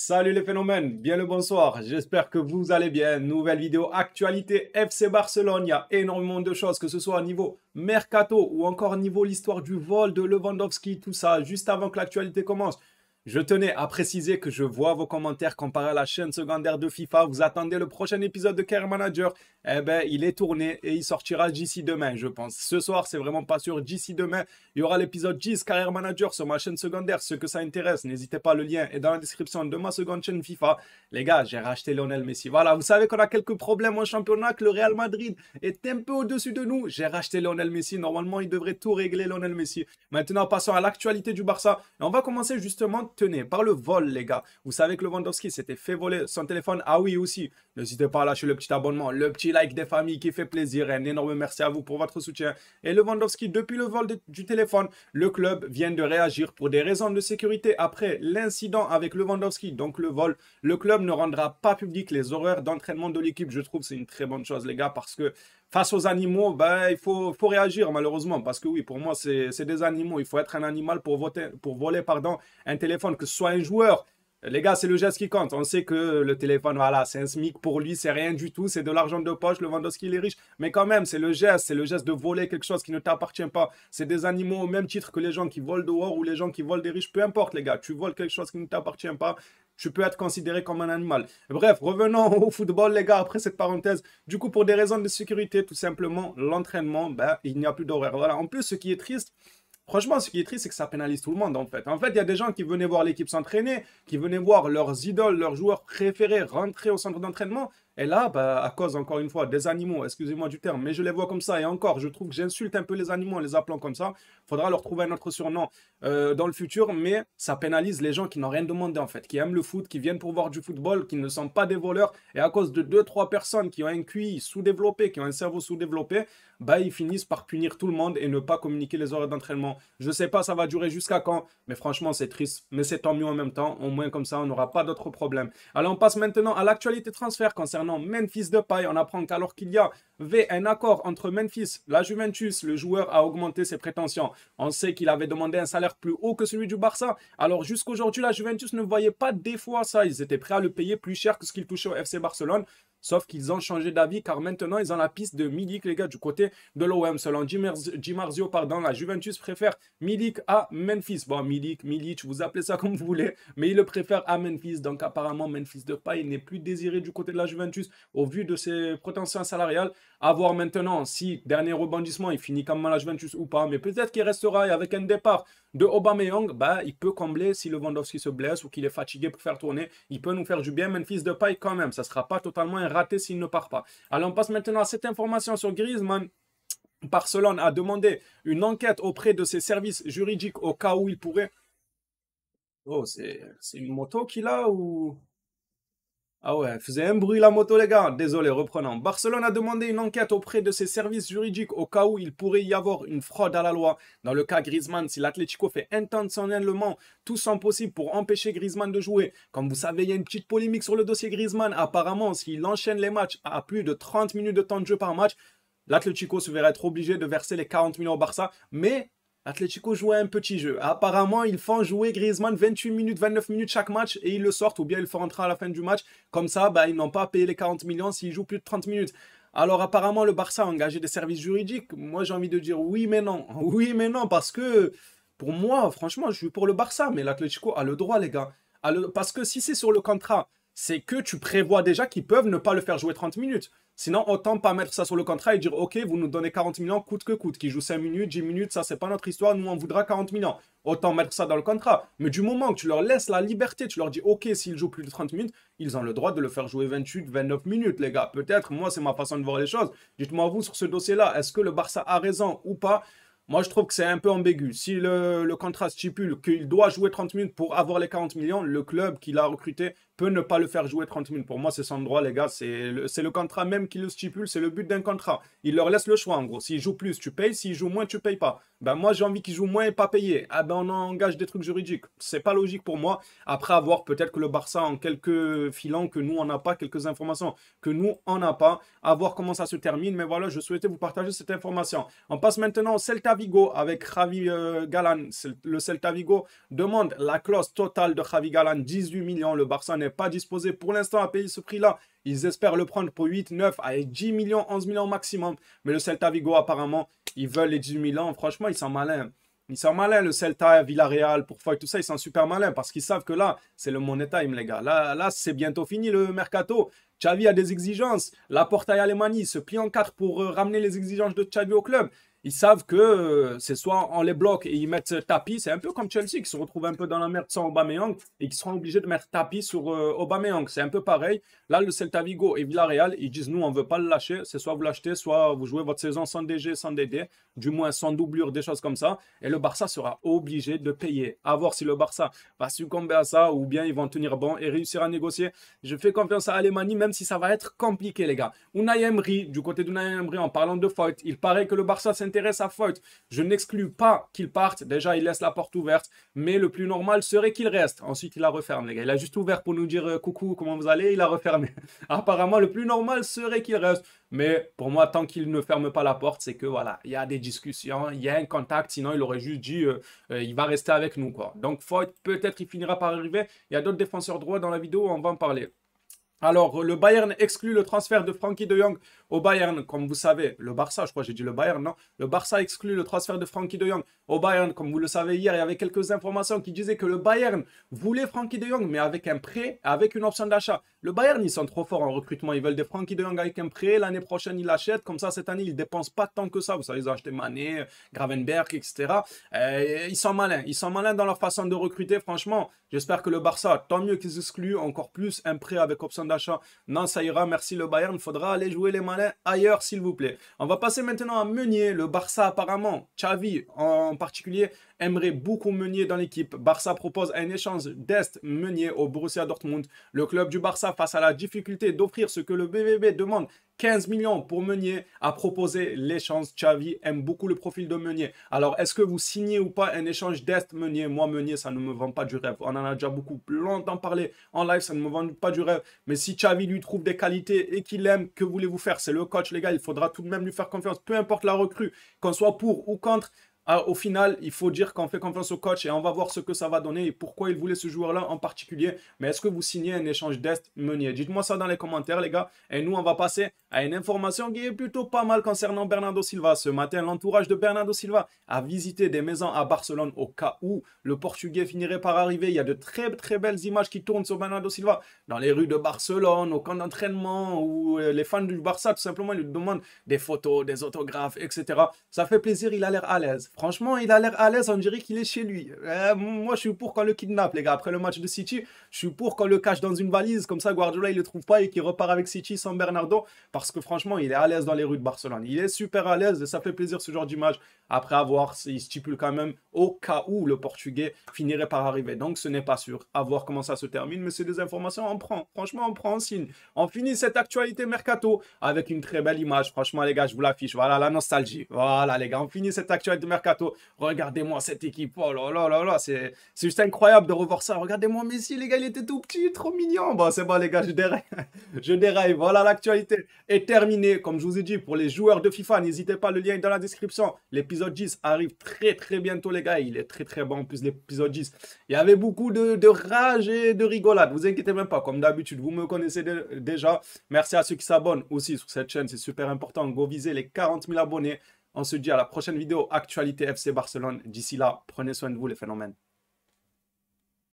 Salut les phénomènes, bien le bonsoir, j'espère que vous allez bien. Nouvelle vidéo actualité FC Barcelone, il y a énormément de choses, que ce soit au niveau mercato ou encore niveau l'histoire du vol de Lewandowski, tout ça, juste avant que l'actualité commence. Je tenais à préciser que je vois vos commentaires comparés à la chaîne secondaire de FIFA. Vous attendez le prochain épisode de Care Manager. Eh bien, il est tourné et il sortira d'ici demain, je pense. Ce soir, c'est vraiment pas sûr. D'ici demain, il y aura l'épisode 10 Carrière Manager sur ma chaîne secondaire. Ceux que ça intéresse, n'hésitez pas, le lien est dans la description de ma seconde chaîne FIFA. Les gars, j'ai racheté Lionel Messi. Voilà, vous savez qu'on a quelques problèmes en championnat, que le Real Madrid est un peu au-dessus de nous. J'ai racheté Lionel Messi. Normalement, il devrait tout régler, Lionel Messi. Maintenant, passons à l'actualité du Barça. Et on va commencer justement Tenez, par le vol, les gars. Vous savez que Lewandowski s'était fait voler son téléphone. Ah oui, aussi. N'hésitez pas à lâcher le petit abonnement, le petit like des familles qui fait plaisir. Un énorme merci à vous pour votre soutien. Et Lewandowski, depuis le vol du téléphone, le club vient de réagir pour des raisons de sécurité après l'incident avec Lewandowski, donc le vol. Le club ne rendra pas public les horaires d'entraînement de l'équipe. Je trouve c'est une très bonne chose, les gars, parce que face aux animaux, ben, il faut, réagir malheureusement. Parce que oui, pour moi, c'est des animaux. Il faut être un animal pour, voter, pour voler pardon, un téléphone, que ce soit un joueur. Les gars, c'est le geste qui compte. On sait que le téléphone, voilà, c'est un SMIC pour lui, c'est rien du tout, c'est de l'argent de poche, le ce qu'il est riche. Mais quand même, c'est le geste, c'est le geste de voler quelque chose qui ne t'appartient pas. C'est des animaux au même titre que les gens qui volent dehors ou les gens qui volent des riches, peu importe, les gars. Tu voles quelque chose qui ne t'appartient pas, je peux être considéré comme un animal. Bref, revenons au football, les gars, après cette parenthèse. Du coup, pour des raisons de sécurité, tout simplement, l'entraînement, ben, il n'y a plus d'horaire. Voilà. En plus, ce qui est triste, Franchement, ce qui est triste, c'est que ça pénalise tout le monde, en fait. En fait, il y a des gens qui venaient voir l'équipe s'entraîner, qui venaient voir leurs idoles, leurs joueurs préférés rentrer au centre d'entraînement. Et là, bah, à cause, encore une fois, des animaux, excusez-moi du terme, mais je les vois comme ça. Et encore, je trouve que j'insulte un peu les animaux en les appelant comme ça. Faudra leur trouver un autre surnom euh, dans le futur, mais ça pénalise les gens qui n'ont rien demandé, en fait, qui aiment le foot, qui viennent pour voir du football, qui ne sont pas des voleurs. Et à cause de deux, trois personnes qui ont un QI sous-développé, qui ont un cerveau sous-développé, bah, ils finissent par punir tout le monde et ne pas communiquer les horaires d'entraînement. Je ne sais pas, ça va durer jusqu'à quand, mais franchement, c'est triste. Mais c'est tant mieux en même temps. Au moins, comme ça, on n'aura pas d'autres problèmes. Alors, on passe maintenant à l'actualité transfert concernant non, Memphis paille. on apprend qu'alors qu'il y avait un accord entre Memphis, la Juventus, le joueur a augmenté ses prétentions. On sait qu'il avait demandé un salaire plus haut que celui du Barça. Alors jusqu'aujourd'hui, la Juventus ne voyait pas des fois ça. Ils étaient prêts à le payer plus cher que ce qu'il touchait au FC Barcelone. Sauf qu'ils ont changé d'avis car maintenant ils ont la piste de Milik, les gars, du côté de l'OM. Selon Jim Marzio, pardon, la Juventus préfère Milik à Memphis. Bon, Milik, Milic, vous appelez ça comme vous voulez, mais il le préfère à Memphis. Donc apparemment, Memphis de Paille n'est plus désiré du côté de la Juventus au vu de ses potentiels salariales. A voir maintenant si, dernier rebondissement, il finit comme à la Juventus ou pas, mais peut-être qu'il restera avec un départ de Aubameyang, bah, il peut combler si Lewandowski se blesse ou qu'il est fatigué pour faire tourner. Il peut nous faire du bien, fils de paille quand même. Ça sera pas totalement un raté s'il ne part pas. Alors, on passe maintenant à cette information sur Griezmann. Barcelone a demandé une enquête auprès de ses services juridiques au cas où il pourrait... Oh, c'est une moto qu'il a ou... Ah ouais, faisait un bruit la moto, les gars. Désolé, reprenons. Barcelone a demandé une enquête auprès de ses services juridiques au cas où il pourrait y avoir une fraude à la loi. Dans le cas Griezmann, si l'Atlético fait intentionnellement tout son possible pour empêcher Griezmann de jouer. Comme vous savez, il y a une petite polémique sur le dossier Griezmann. Apparemment, s'il enchaîne les matchs à plus de 30 minutes de temps de jeu par match, l'Atletico se verrait être obligé de verser les 40 millions au Barça. Mais Atletico jouait un petit jeu. Apparemment, ils font jouer Griezmann 28 minutes, 29 minutes chaque match et ils le sortent ou bien ils le font rentrer à la fin du match. Comme ça, bah, ils n'ont pas payé les 40 millions s'ils jouent plus de 30 minutes. Alors apparemment, le Barça a engagé des services juridiques. Moi, j'ai envie de dire oui, mais non. Oui, mais non, parce que pour moi, franchement, je suis pour le Barça, mais l'Atletico a le droit, les gars. Parce que si c'est sur le contrat, c'est que tu prévois déjà qu'ils peuvent ne pas le faire jouer 30 minutes. Sinon, autant pas mettre ça sur le contrat et dire Ok, vous nous donnez 40 millions coûte que coûte, qui joue 5 minutes, 10 minutes, ça c'est pas notre histoire, nous on voudra 40 millions. Autant mettre ça dans le contrat. Mais du moment que tu leur laisses la liberté, tu leur dis Ok, s'ils jouent plus de 30 minutes, ils ont le droit de le faire jouer 28, 29 minutes, les gars. Peut-être, moi c'est ma façon de voir les choses. Dites-moi vous sur ce dossier-là, est-ce que le Barça a raison ou pas moi, je trouve que c'est un peu ambigu. Si le, contrat stipule qu'il doit jouer 30 minutes pour avoir les 40 millions, le club qui l'a recruté peut ne pas le faire jouer 30 minutes. Pour moi, c'est son droit, les gars. C'est le, contrat même qui le stipule. C'est le but d'un contrat. Il leur laisse le choix, en gros. S'ils joue plus, tu payes. S'ils joue moins, tu payes pas. Ben, moi, j'ai envie qu'ils joue moins et pas payer. Ah ben, on engage des trucs juridiques. C'est pas logique pour moi. Après avoir peut-être que le Barça en quelques filons que nous, on n'a pas, quelques informations que nous, on n'a pas. À voir comment ça se termine. Mais voilà, je souhaitais vous partager cette information. On passe maintenant au Celta Vigo avec Javi euh, Galan. Le Celta Vigo demande la clause totale de Javi Galan, 18 millions. Le Barça n'est pas disposé pour l'instant à payer ce prix-là. Ils espèrent le prendre pour 8, 9, 10 millions, 11 millions maximum. Mais le Celta Vigo, apparemment, ils veulent les 18 millions. Franchement, ils sont malins. Ils sont malins, le Celta, Villarreal, Pourfoy, tout ça, ils sont super malins parce qu'ils savent que là, c'est le money time, les gars. Là, c'est bientôt fini le mercato. Xavi a des exigences. La Porta à se plie en quatre pour euh, ramener les exigences de Xavi au club ils savent que euh, c'est soit on les bloque et ils mettent euh, tapis. C'est un peu comme Chelsea qui se retrouve un peu dans la merde sans Aubameyang et qui seront obligés de mettre tapis sur euh, Aubameyang. C'est un peu pareil. Là, le Celta Vigo et Villarreal, ils disent nous, on veut pas le lâcher. C'est soit vous l'achetez, soit vous jouez votre saison sans DG, sans DD, du moins sans doublure, des choses comme ça. Et le Barça sera obligé de payer. À voir si le Barça va succomber à ça ou bien ils vont tenir bon et réussir à négocier. Je fais confiance à Alemani, même si ça va être compliqué, les gars. Unai Emery, du côté d'Unai Emery, en parlant de faute, il paraît que le Barça s'intéresse sa Je n'exclus pas qu'il parte. Déjà, il laisse la porte ouverte. Mais le plus normal serait qu'il reste. Ensuite, il la referme, Il a juste ouvert pour nous dire euh, coucou, comment vous allez Il a refermé. Apparemment, le plus normal serait qu'il reste. Mais pour moi, tant qu'il ne ferme pas la porte, c'est que voilà, il y a des discussions, il y a un contact. Sinon, il aurait juste dit, euh, euh, il va rester avec nous. Quoi. Donc, faut peut-être, il finira par arriver. Il y a d'autres défenseurs droits dans la vidéo, on va en parler. Alors, le Bayern exclut le transfert de Frankie de Jong au Bayern, comme vous savez. Le Barça, je crois, j'ai dit le Bayern, non Le Barça exclut le transfert de Frankie de Jong au Bayern, comme vous le savez hier. Il y avait quelques informations qui disaient que le Bayern voulait Frankie de Jong, mais avec un prêt, avec une option d'achat. Le Bayern, ils sont trop forts en recrutement. Ils veulent des Frankie de Jong avec un prêt. L'année prochaine, ils l'achètent. Comme ça, cette année, ils ne dépensent pas tant que ça. Vous savez, ils ont acheté Mané, Gravenberg, etc. Et euh, ils sont malins. Ils sont malins dans leur façon de recruter. Franchement, j'espère que le Barça, tant mieux qu'ils excluent encore plus un prêt avec option d'achat. Non, ça ira, merci le Bayern, faudra aller jouer les malins ailleurs, s'il vous plaît. On va passer maintenant à Meunier, le Barça apparemment, Xavi en particulier, aimerait beaucoup Meunier dans l'équipe. Barça propose un échange d'Est Meunier au Borussia Dortmund. Le club du Barça, face à la difficulté d'offrir ce que le BVB demande, 15 millions pour Meunier, a proposé l'échange. Xavi aime beaucoup le profil de Meunier. Alors, est-ce que vous signez ou pas un échange d'Est Meunier Moi, Meunier, ça ne me vend pas du rêve. On en a déjà beaucoup longtemps parlé en live, ça ne me vend pas du rêve. Mais si Xavi lui trouve des qualités et qu'il aime, que voulez-vous faire C'est le coach, les gars, il faudra tout de même lui faire confiance. Peu importe la recrue, qu'on soit pour ou contre, ah, au final, il faut dire qu'on fait confiance au coach et on va voir ce que ça va donner et pourquoi il voulait ce joueur-là en particulier. Mais est-ce que vous signez un échange d'Est Meunier Dites-moi ça dans les commentaires, les gars. Et nous, on va passer à une information qui est plutôt pas mal concernant Bernardo Silva. Ce matin, l'entourage de Bernardo Silva a visité des maisons à Barcelone au cas où le Portugais finirait par arriver. Il y a de très, très belles images qui tournent sur Bernardo Silva dans les rues de Barcelone, au camp d'entraînement, où euh, les fans du Barça, tout simplement, lui demandent des photos, des autographes, etc. Ça fait plaisir, il a l'air à l'aise. Franchement, il a l'air à l'aise, on dirait qu'il est chez lui. Euh, moi, je suis pour qu'on le kidnappe, les gars. Après le match de City, je suis pour qu'on le cache dans une valise. Comme ça, Guardiola, il le trouve pas et qu'il repart avec City sans Bernardo. Parce que franchement, il est à l'aise dans les rues de Barcelone. Il est super à l'aise et ça fait plaisir ce genre d'image. Après avoir, il stipule quand même au cas où le Portugais finirait par arriver. Donc, ce n'est pas sûr. À voir comment ça se termine. Mais c'est des informations, on prend. Franchement, on prend, en signe. On finit cette actualité mercato avec une très belle image. Franchement, les gars, je vous l'affiche. Voilà la nostalgie. Voilà, les gars, on finit cette actualité mercato Regardez-moi cette équipe. Oh là là là là, c'est juste incroyable de revoir ça. Regardez-moi Messi, les gars, il était tout petit, trop mignon. Bon, c'est bon, les gars, je déraille. je déraille. Voilà, l'actualité est terminée. Comme je vous ai dit, pour les joueurs de FIFA, n'hésitez pas, le lien est dans la description. L'épisode 10 arrive très très bientôt, les gars. Il est très très bon, en plus, l'épisode 10. Il y avait beaucoup de, rage et de rigolade. Vous inquiétez même pas, comme d'habitude, vous me connaissez déjà. Merci à ceux qui s'abonnent aussi sur cette chaîne, c'est super important. Go viser les 40 000 abonnés. On se dit à la prochaine vidéo Actualité FC Barcelone. D'ici là, prenez soin de vous les phénomènes.